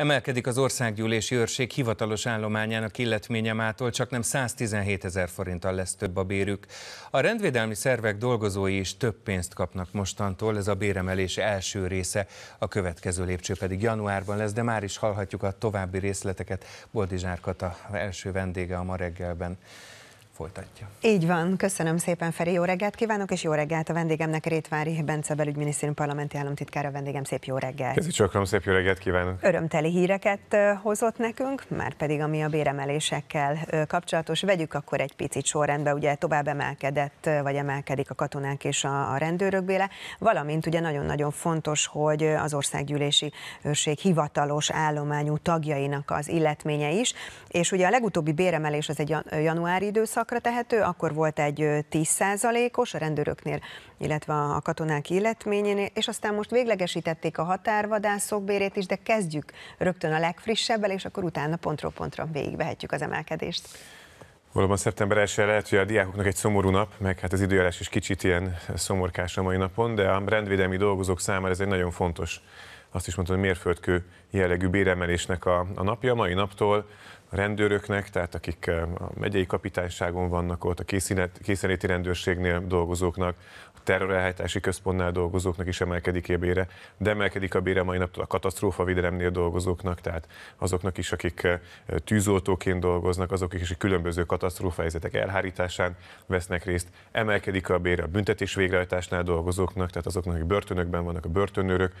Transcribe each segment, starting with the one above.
Emelkedik az országgyűlési őrség hivatalos állományának illetménye mától, csak nem 117 ezer forinttal lesz több a bérük. A rendvédelmi szervek dolgozói is több pénzt kapnak mostantól, ez a béremelés első része, a következő lépcső pedig januárban lesz, de már is hallhatjuk a további részleteket. Boldizsár Kata első vendége a ma reggelben folytatja. Így van, köszönöm szépen Feri, jó reggelt kívánok, és jó reggelt a vendégemnek Rétvári Bence belügyminisztérium parlamenti államtitkára, vendégem szép jó reggelt. Köszönöm, csokrom, szép jó reggelt kívánok. Örömteli híreket hozott nekünk, már pedig ami a béremelésekkel kapcsolatos. Vegyük akkor egy picit sorrendbe, ugye tovább emelkedett, vagy emelkedik a katonák és a, a rendőrök béle, valamint ugye nagyon-nagyon fontos, hogy az országgyűlési őrség hivatalos állományú tagjainak az illetménye is, és ugye a legutóbbi béremelés az egy januári időszak, időszakra tehető, akkor volt egy 10%-os a rendőröknél, illetve a katonák illetményénél, és aztán most véglegesítették a határvadászok bérét is, de kezdjük rögtön a legfrissebbel, és akkor utána pontról pontra végigvehetjük az emelkedést. Valóban szeptember 1 lehet, hogy a diákoknak egy szomorú nap, meg hát az időjárás is kicsit ilyen szomorkás a mai napon, de a rendvédelmi dolgozók számára ez egy nagyon fontos, azt is mondtam, hogy mérföldkő jellegű béremelésnek a, a napja. Mai naptól rendőröknek, tehát akik eh, a megyei kapitányságon vannak ott, a készenléti rendőrségnél dolgozóknak, a terrorelhajtási központnál dolgozóknak is emelkedik a bére, de emelkedik a bére mai naptól a katasztrófa videremnél dolgozóknak, tehát azoknak is, akik eh, tűzoltóként dolgoznak, azok is, különböző különböző helyzetek elhárításán vesznek részt, emelkedik a bére a büntetés végrehajtásnál dolgozóknak, tehát azoknak, akik börtönökben vannak, a börtönőrök,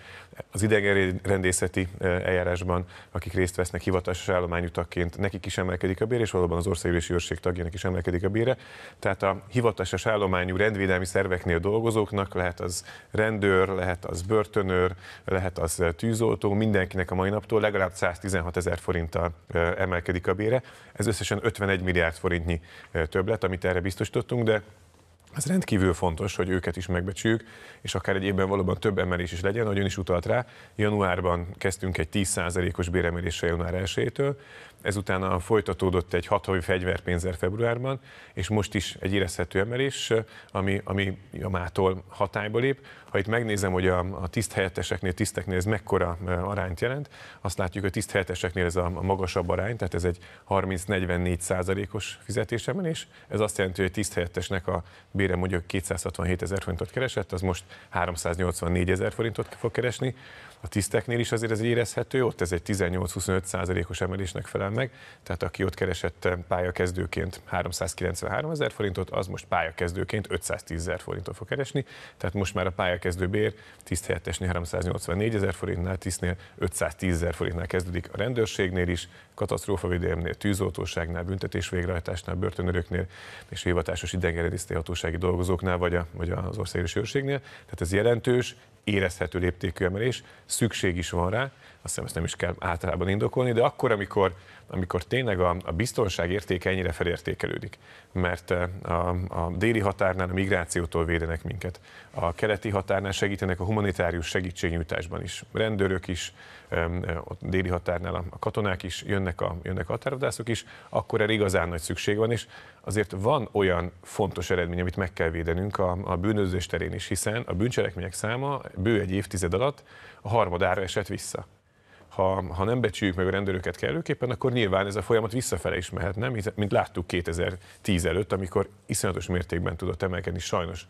az idegenrendészeti eh, eljárásban, akik részt vesznek hivatásos állományutakként nekik is emelkedik a bér, és valóban az országgyűlési őrség tagjának is emelkedik a bére. Tehát a hivatásos állományú rendvédelmi szerveknél dolgozóknak lehet az rendőr, lehet az börtönőr, lehet az tűzoltó, mindenkinek a mai naptól legalább 116 ezer forinttal emelkedik a bére. Ez összesen 51 milliárd forintnyi többlet, amit erre biztosítottunk, de ez rendkívül fontos, hogy őket is megbecsüljük, és akár egy évben valóban több emelés is legyen, ahogy ön is utalt rá. Januárban kezdtünk egy 10%-os béremeléssel január 1 ezután folytatódott egy hat havi fegyverpénzer februárban, és most is egy érezhető emelés, ami, ami a mától hatályba lép. Ha itt megnézem, hogy a, a tiszthelyetteseknél, tiszteknél ez mekkora e, arányt jelent, azt látjuk, hogy a tiszthelyetteseknél ez a magasabb arány, tehát ez egy 30-44 százalékos fizetésemelés. Ez azt jelenti, hogy a tiszthelyettesnek a bére mondjuk 267 ezer forintot keresett, az most 384 ezer forintot fog keresni. A tiszteknél is azért ez érezhető, ott ez egy 18-25 százalékos emelésnek felel jelent meg, tehát aki ott keresett eh, pályakezdőként 393 ezer forintot, az most pályakezdőként 510 ezer forintot fog keresni, tehát most már a pályakezdő bér 10 384 ezer forintnál, tisztnél 510 ezer forintnál kezdődik a rendőrségnél is, katasztrófavédelemnél, tűzoltóságnál, büntetésvégrehajtásnál, börtönöröknél és hivatásos idegenregisztri hatósági dolgozóknál vagy, a, vagy az országos őrségnél. Tehát ez jelentős, érezhető léptékű emelés, szükség is van rá, azt hiszem ezt nem is kell általában indokolni, de akkor, amikor, amikor tényleg a, a biztonság értéke ennyire felértékelődik, mert eh, a, a déli határnál a migrációtól védenek minket, a keleti határnál segítenek a humanitárius segítségnyújtásban is, rendőrök is, a eh, eh, déli határnál a katonák is, jönnek a, jönnek a határvadászok is, akkor erre igazán nagy szükség van, és azért van olyan fontos eredmény, amit meg kell védenünk a, a bűnözés terén is, hiszen a bűncselekmények száma bő egy évtized alatt a harmadára esett vissza ha, ha nem becsüljük meg a rendőröket kellőképpen, akkor nyilván ez a folyamat visszafele is mehet, nem? Hiszen, mint láttuk 2010 előtt, amikor iszonyatos mértékben tudott emelkedni sajnos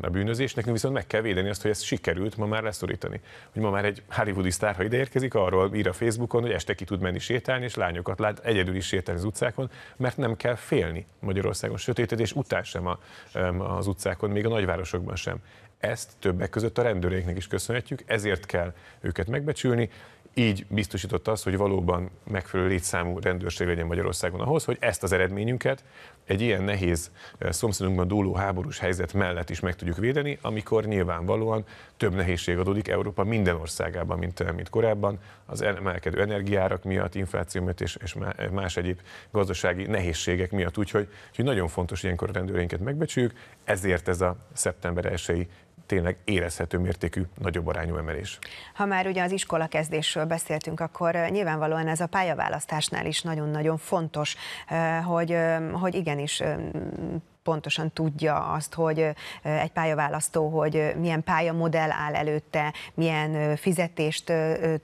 a bűnözés, nekünk viszont meg kell védeni azt, hogy ezt sikerült ma már leszorítani. Hogy ma már egy hollywoodi sztár, ha ideérkezik, arról ír a Facebookon, hogy este ki tud menni sétálni, és lányokat lát egyedül is sétálni az utcákon, mert nem kell félni Magyarországon sötétedés után sem a, az utcákon, még a nagyvárosokban sem. Ezt többek között a rendőréknek is köszönhetjük, ezért kell őket megbecsülni, így biztosította azt, hogy valóban megfelelő létszámú rendőrség legyen Magyarországon ahhoz, hogy ezt az eredményünket egy ilyen nehéz eh, szomszédunkban dúló háborús helyzet mellett is meg tudjuk védeni, amikor nyilvánvalóan több nehézség adódik Európa minden országában, mint, eh, mint korábban, az emelkedő energiárak miatt, infláció miatt és, és eh, más egyéb gazdasági nehézségek miatt. Úgyhogy, úgyhogy nagyon fontos ilyenkor a rendőrénket megbecsüljük, ezért ez a szeptember 1 tényleg érezhető mértékű, nagyobb arányú emelés. Ha már ugye az iskola kezdésről beszéltünk, akkor nyilvánvalóan ez a pályaválasztásnál is nagyon-nagyon fontos, hogy, hogy igenis pontosan tudja azt, hogy egy pályaválasztó, hogy milyen pályamodell áll előtte, milyen fizetést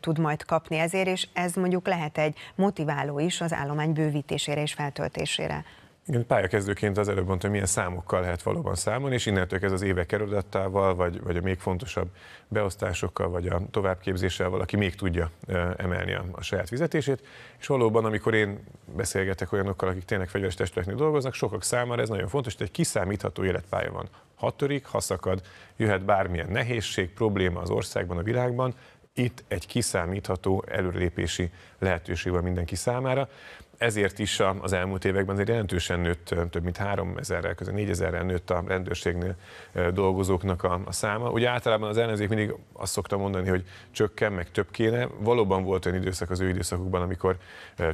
tud majd kapni ezért, és ez mondjuk lehet egy motiváló is az állomány bővítésére és feltöltésére. Igen, pályakezdőként az előbb mondtam, hogy milyen számokkal lehet valóban számolni, és innentől ez az évek erodattával, vagy, vagy a még fontosabb beosztásokkal, vagy a továbbképzéssel valaki még tudja emelni a, a saját fizetését. És valóban, amikor én beszélgetek olyanokkal, akik tényleg fegyveres testületnél dolgoznak, sokak számára ez nagyon fontos, hogy egy kiszámítható életpálya van. Ha törik, ha szakad, jöhet bármilyen nehézség, probléma az országban, a világban, itt egy kiszámítható előrelépési lehetőség van mindenki számára, ezért is az elmúlt években azért jelentősen nőtt, több mint 3 ezerrel, közel 4 ezerrel nőtt a rendőrségnél dolgozóknak a, a száma. Ugye általában az ellenzék mindig azt szokta mondani, hogy csökken, meg több kéne. Valóban volt olyan időszak az ő időszakukban, amikor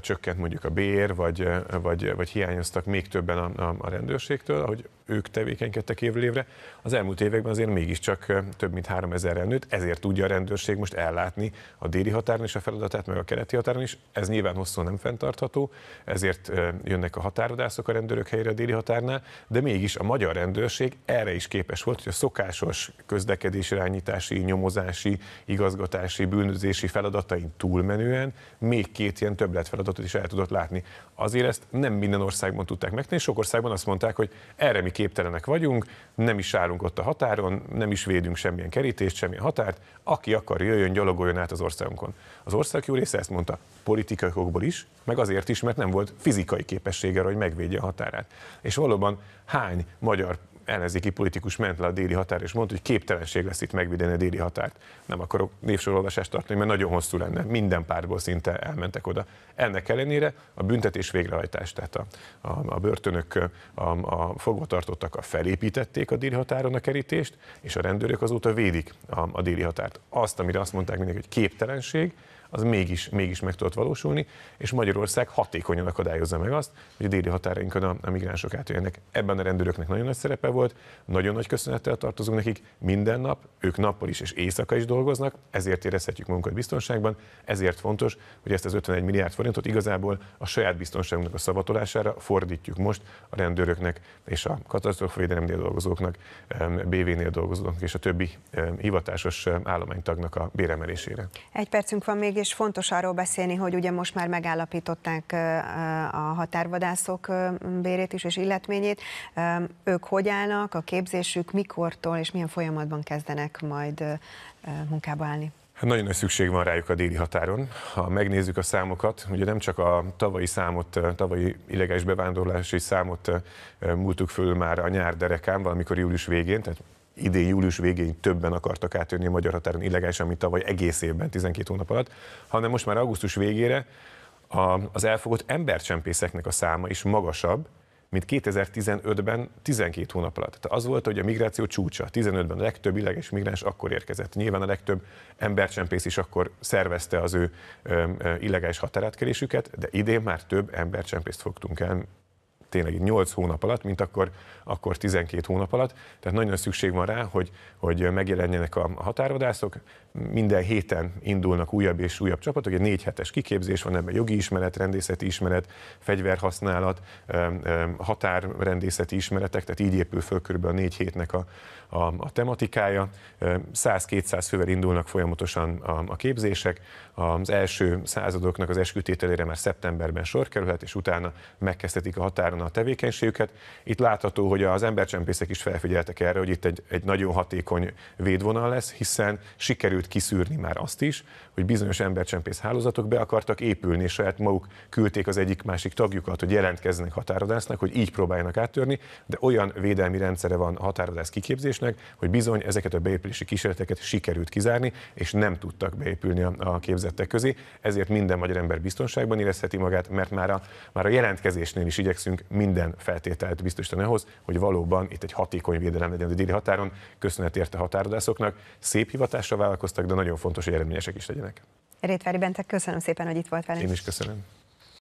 csökkent mondjuk a bér, vagy, vagy, vagy hiányoztak még többen a, a, a rendőrségtől, ahogy ők tevékenykedtek évről évre. Az elmúlt években azért mégiscsak több mint 3 ezerrel nőtt, ezért tudja a rendőrség most ellátni a déli határon is a feladatát, meg a keleti határon is. Ez nyilván hosszú nem fenntartható, ezért jönnek a határodászok a rendőrök helyre a déli határnál, de mégis a magyar rendőrség erre is képes volt, hogy a szokásos irányítási, nyomozási, igazgatási, bűnözési feladatain túlmenően még két ilyen többletfeladatot is el tudott látni. Azért ezt nem minden országban tudták megtenni, sok országban azt mondták, hogy erre mi képtelenek vagyunk, nem is állunk ott a határon, nem is védünk semmilyen kerítést, semmilyen határt, aki akar jöjjön, gyalogoljon át az országunkon. Az ország jó része ezt mondta politikaiokból is, meg azért is, mert nem volt fizikai képessége, hogy megvédje a határát. És valóban hány magyar ellenzéki politikus ment le a déli határ, és mondta, hogy képtelenség lesz itt megvédeni a déli határt. Nem akarok névsorolvasást tartani, mert nagyon hosszú lenne. Minden pártból szinte elmentek oda. Ennek ellenére a büntetés végrehajtás, tehát a, a, a börtönök, a, a fogvatartottak a felépítették a déli határon a kerítést, és a rendőrök azóta védik a, a déli határt. Azt, amire azt mondták mindenki, hogy képtelenség, az mégis, mégis meg tudott valósulni, és Magyarország hatékonyan akadályozza meg azt, hogy a déli határainkon a, a migránsok átjönnek. Ebben a rendőröknek nagyon nagy szerepe volt, nagyon nagy köszönettel tartozunk nekik, minden nap, ők nappal is és éjszaka is dolgoznak, ezért érezhetjük magunkat biztonságban, ezért fontos, hogy ezt az 51 milliárd forintot igazából a saját biztonságunknak a szavatolására fordítjuk most a rendőröknek és a katasztrófavédelemnél dolgozóknak, BV-nél dolgozóknak és a többi hivatásos állománytagnak a béremelésére. Egy percünk van még, és és fontos arról beszélni, hogy ugye most már megállapították a határvadászok bérét is és illetményét. Ők hogy állnak, a képzésük mikortól és milyen folyamatban kezdenek majd munkába állni? Hát nagyon nagy szükség van rájuk a déli határon. Ha megnézzük a számokat, ugye nem csak a tavalyi számot, tavalyi illegális bevándorlási számot múltuk föl már a nyár derekán, valamikor július végén, tehát idén július végéig többen akartak átjönni a magyar határon illegálisan, mint tavaly egész évben, 12 hónap alatt, hanem most már augusztus végére a, az elfogott embercsempészeknek a száma is magasabb, mint 2015-ben 12 hónap alatt. Tehát az volt, hogy a migráció csúcsa. 15-ben a legtöbb illegális migráns akkor érkezett. Nyilván a legtöbb embercsempész is akkor szervezte az ő illegális határátkelésüket, de idén már több embercsempészt fogtunk el, tényleg 8 hónap alatt, mint akkor, akkor 12 hónap alatt. Tehát nagyon szükség van rá, hogy, hogy megjelenjenek a határvadászok. Minden héten indulnak újabb és újabb csapatok, egy négy hetes kiképzés van ebben, jogi ismeret, rendészeti ismeret, fegyverhasználat, határrendészeti ismeretek, tehát így épül föl körülbelül a négy hétnek a, a, a tematikája. 100-200 fővel indulnak folyamatosan a, a képzések. Az első századoknak az eskütételére már szeptemberben sor kerülhet, és utána megkezdhetik a határon a tevékenységüket. Itt látható, hogy az embercsempészek is felfigyeltek erre, hogy itt egy, egy nagyon hatékony védvonal lesz, hiszen sikerült kiszűrni már azt is, hogy bizonyos embercsempész hálózatok be akartak épülni, és saját maguk küldték az egyik-másik tagjukat, hogy jelentkezzenek határodásznak, hogy így próbáljanak áttörni, de olyan védelmi rendszere van a határodász kiképzésnek, jelentésnek, hogy bizony ezeket a beépülési kísérleteket sikerült kizárni, és nem tudtak beépülni a, a képzettek közé, ezért minden magyar ember biztonságban érezheti magát, mert már a, már a jelentkezésnél is igyekszünk minden feltételt biztosítani ahhoz, hogy valóban itt egy hatékony védelem legyen a déli határon. Köszönet érte határodászoknak, szép hivatásra vállalkoztak, de nagyon fontos, hogy eredményesek is legyenek. Rétvári Bentek, köszönöm szépen, hogy itt volt velünk. Én is köszönöm.